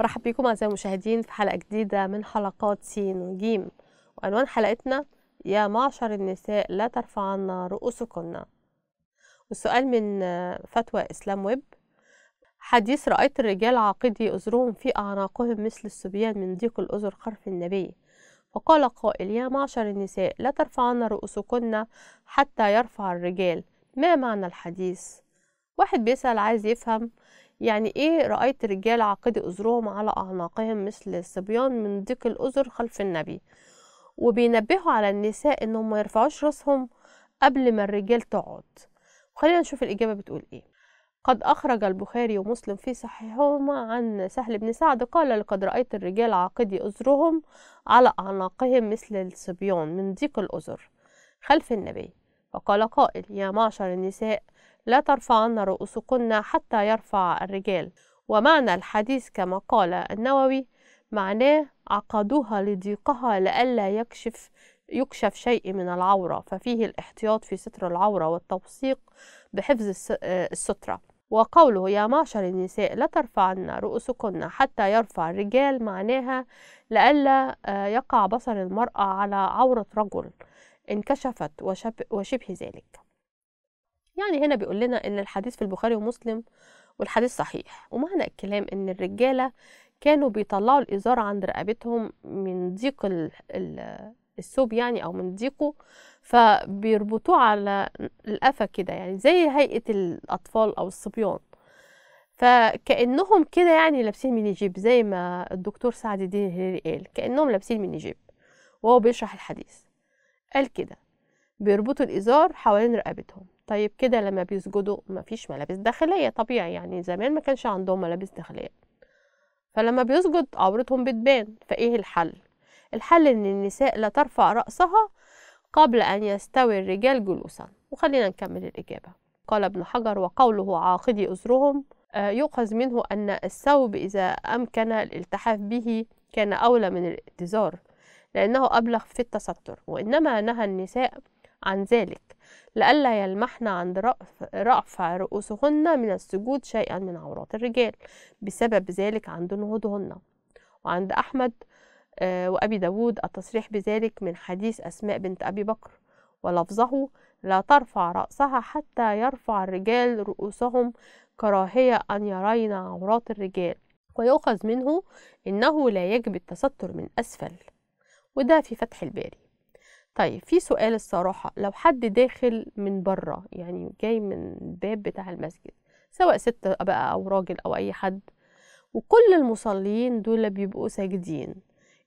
مرحبا بكم أعزائي المشاهدين في حلقة جديدة من حلقات سين وجيم وعنوان حلقتنا يا معشر النساء لا ترفعن رؤوسكن والسؤال من فتوى إسلام ويب حديث رأيت الرجال عاقدي أذرهم في أعناقهم مثل الصبيان من ضيق الأذر خرف النبي فقال قائل يا معشر النساء لا ترفعن رؤوسكن حتى يرفع الرجال ما معنى الحديث واحد بيسأل عايز يفهم يعني ايه رأيت رجال عقد أزرهم على أعناقهم مثل الصبيان من ضيق الأزر خلف النبي وبينبهوا على النساء انهم ما يرفعوش راسهم قبل ما الرجال تقعد خلينا نشوف الإجابة بتقول ايه قد أخرج البخاري ومسلم في صحيحهما عن سهل بن سعد قال لقد رأيت الرجال عاقدي أزرهم على أعناقهم مثل الصبيان من ضيق الأزر خلف النبي فقال قائل يا معشر النساء لا ترفعن رؤوسكن حتى يرفع الرجال ومعنى الحديث كما قال النووي معناه عقدوها لضيقها لئلا يكشف يكشف شيء من العورة ففيه الاحتياط في ستر العورة والتوثيق بحفظ السترة وقوله يا معشر النساء لا ترفعن رؤوسكن حتى يرفع الرجال معناها لئلا آه، يقع بصر المرأة على عورة رجل انكشفت وشبه ذلك يعني هنا بيقول لنا ان الحديث في البخاري ومسلم والحديث صحيح ومعنى الكلام ان الرجاله كانوا بيطلعوا الازار عند رقبتهم من ضيق الثوب يعني او من ضيقه فبيربطوه على القفا كده يعني زي هيئه الاطفال او الصبيان فكانهم كده يعني لابسين ميني جيب زي ما الدكتور سعد الدين الهليلي قال كانهم لابسين ميني جيب وهو بيشرح الحديث قال كده بيربطوا الإزار حوالين رقبتهم طيب كده لما بيسجدوا مفيش ملابس داخلية طبيعي يعني زمان ما كانش عندهم ملابس داخلية فلما بيسجد عورتهم بتبان فإيه الحل؟ الحل إن النساء لا ترفع رأسها قبل أن يستوي الرجال جلوسا وخلينا نكمل الإجابة قال ابن حجر وقوله عاقدي أزرهم آه، يؤخذ منه أن الثوب إذا أمكن الالتحاف به كان أولى من الاتزار لأنه أبلغ في التستر وإنما نهى النساء عن ذلك لئلا يلمحن عند رأف رؤوسهن من السجود شيئا من عورات الرجال بسبب ذلك عند نهوضهن وعند أحمد آه، وأبي داود التصريح بذلك من حديث أسماء بنت أبي بكر ولفظه لا ترفع رأسها حتى يرفع الرجال رؤوسهم كراهية أن يرين عورات الرجال ويؤخذ منه إنه لا يجب التستر من أسفل وده في فتح الباري طيب في سؤال الصراحة لو حد داخل من بره يعني جاي من الباب بتاع المسجد سواء ست بقى أو راجل أو أي حد وكل المصلين دول بيبقوا ساجدين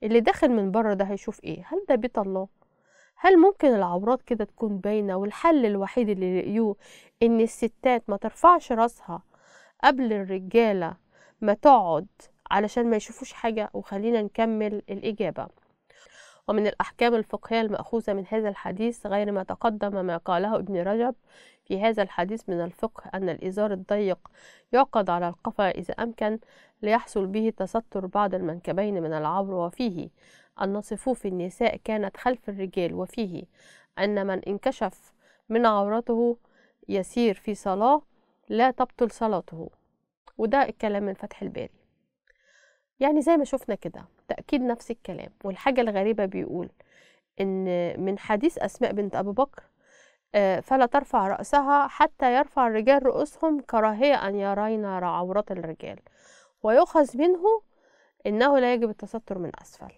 اللي داخل من بره ده هيشوف ايه هل ده بيت الله هل ممكن العورات كده تكون باينة والحل الوحيد اللي لقيوه ان الستات ما ترفعش راسها قبل الرجالة ما تقعد علشان ما يشوفوش حاجة وخلينا نكمل الإجابة ومن الأحكام الفقهية المأخوذة من هذا الحديث غير ما تقدم ما قاله ابن رجب في هذا الحديث من الفقه أن الإزار الضيق يعقد على القفا إذا أمكن ليحصل به تستر بعض المنكبين من العبر وفيه أن صفوف النساء كانت خلف الرجال وفيه أن من انكشف من عورته يسير في صلاة لا تبطل صلاته وده الكلام من فتح الباري يعني زي ما شفنا كده تأكيد نفس الكلام والحاجة الغريبة بيقول إن من حديث أسماء بنت أبو بكر آه، فلا ترفع رأسها حتى يرفع الرجال رؤوسهم كراهية أن يرين عورات الرجال ويؤخذ منه إنه لا يجب التستر من أسفل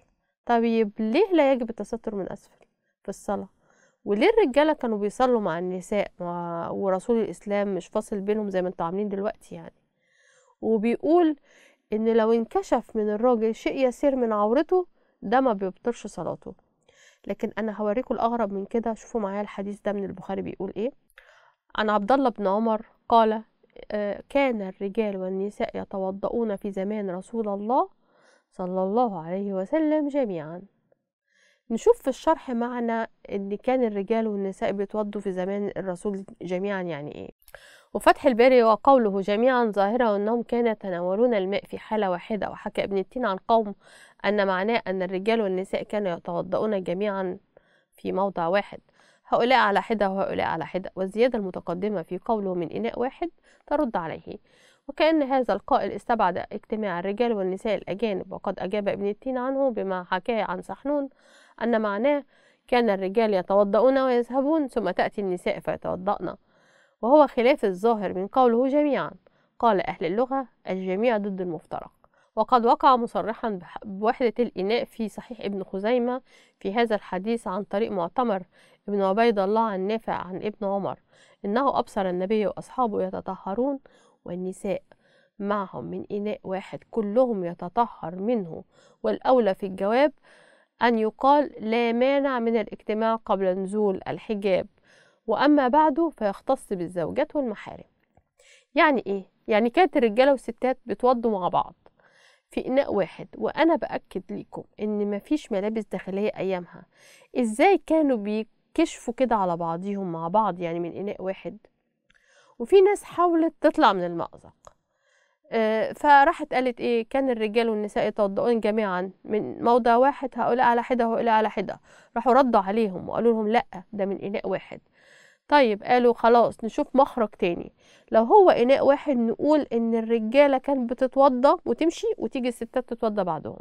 طيب ليه لا يجب التستر من أسفل في الصلاة وليه الرجالة كانوا بيصلوا مع النساء ورسول الإسلام مش فاصل بينهم زي ما انتوا عاملين دلوقتي يعني وبيقول ان لو انكشف من الراجل شيء يسير من عورته ده ما بيبطلش صلاته لكن انا هوريكم الاغرب من كده شوفوا معايا الحديث ده من البخاري بيقول ايه عن عبد الله بن عمر قال آه، كان الرجال والنساء يتوضؤون في زمان رسول الله صلى الله عليه وسلم جميعا نشوف في الشرح معنى ان كان الرجال والنساء بيتوضوا في زمان الرسول جميعا يعني ايه وفتح الباري وقوله جميعا ظاهرة أنهم كانوا يتناولون الماء في حالة واحدة وحكى ابن التين عن قوم أن معناه أن الرجال والنساء كانوا يتوضؤون جميعا في موضع واحد هؤلاء على حدة وهؤلاء على حدة والزيادة المتقدمة في قوله من إناء واحد ترد عليه وكأن هذا القائل استبعد اجتماع الرجال والنساء الأجانب وقد أجاب ابن التين عنه بما حكاه عن سحنون أن معناه كان الرجال يتوضؤون ويذهبون ثم تأتي النساء فيتوضأن وهو خلاف الظاهر من قوله جميعا قال أهل اللغة الجميع ضد المفترق وقد وقع مصرحا بوحدة الإناء في صحيح ابن خزيمة في هذا الحديث عن طريق معتمر ابن عبيد الله عن نافع عن ابن عمر إنه أبصر النبي وأصحابه يتطهرون والنساء معهم من إناء واحد كلهم يتطهر منه والأولى في الجواب أن يقال لا مانع من الاجتماع قبل نزول الحجاب وأما بعده فيختص بالزوجات والمحارم يعني إيه؟ يعني كانت الرجالة والستات بتوضوا مع بعض في إناء واحد وأنا بأكد لكم إن مفيش ملابس داخلية أيامها إزاي كانوا بيكشفوا كده على بعضيهم مع بعض يعني من إناء واحد وفي ناس حاولت تطلع من المأزق آه، فراحت قالت ايه كان الرجال والنساء يتوضؤون جميعا من موضع واحد هؤلاء على حده وهؤلاء على حده راحوا ردوا عليهم وقالوا لهم لا ده من اناء واحد طيب قالوا خلاص نشوف مخرج تاني لو هو اناء واحد نقول ان الرجاله كانت بتتوضى وتمشي وتيجي الستات تتوضى بعدهم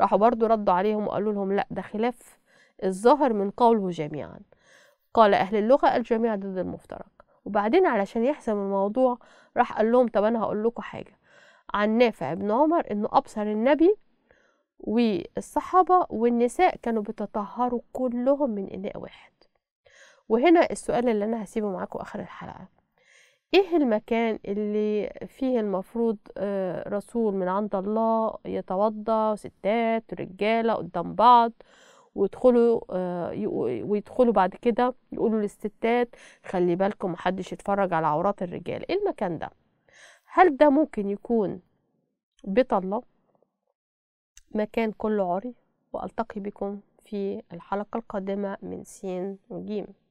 راحوا برضو ردوا عليهم وقالوا لهم لا ده خلاف الظاهر من قوله جميعا قال اهل اللغه الجميع ضد المفترق وبعدين علشان يحسم الموضوع راح قال لهم طب انا هقول لكم حاجه عن نافع بن عمر انه ابصر النبي والصحابه والنساء كانوا بيتطهروا كلهم من اناء واحد وهنا السؤال اللي انا هسيبه معاكم اخر الحلقه ايه المكان اللي فيه المفروض آه، رسول من عند الله يتوضا ستات ورجاله قدام بعض ويدخلوا آه، ويدخلوا بعد كده يقولوا للستات خلي بالكم محدش يتفرج على عورات الرجال ايه المكان ده هل ده ممكن يكون بيت الله مكان كله عري والتقي بكم في الحلقه القادمه من سين وجيم